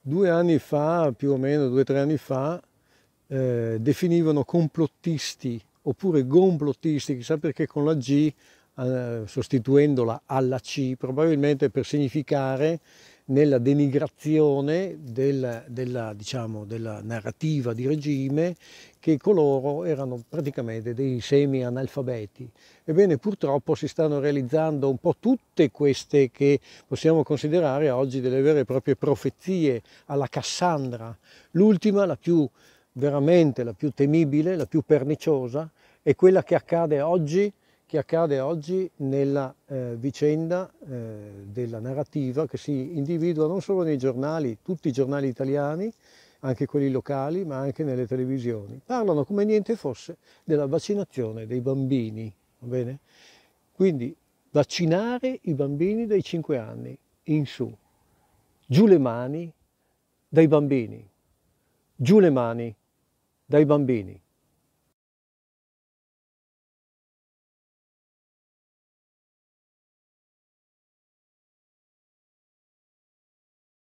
due anni fa, più o meno due o tre anni fa, eh, definivano complottisti oppure gomplottisti, chissà perché con la G, eh, sostituendola alla C, probabilmente per significare nella denigrazione della, della, diciamo, della, narrativa di regime che coloro erano praticamente dei semi analfabeti. Ebbene purtroppo si stanno realizzando un po' tutte queste che possiamo considerare oggi delle vere e proprie profezie alla Cassandra, l'ultima, la più veramente la più temibile, la più perniciosa, è quella che accade oggi che accade oggi nella eh, vicenda eh, della narrativa che si individua non solo nei giornali, tutti i giornali italiani, anche quelli locali, ma anche nelle televisioni. Parlano come niente fosse della vaccinazione dei bambini, va bene? Quindi vaccinare i bambini dai 5 anni in su, giù le mani dai bambini, giù le mani dai bambini.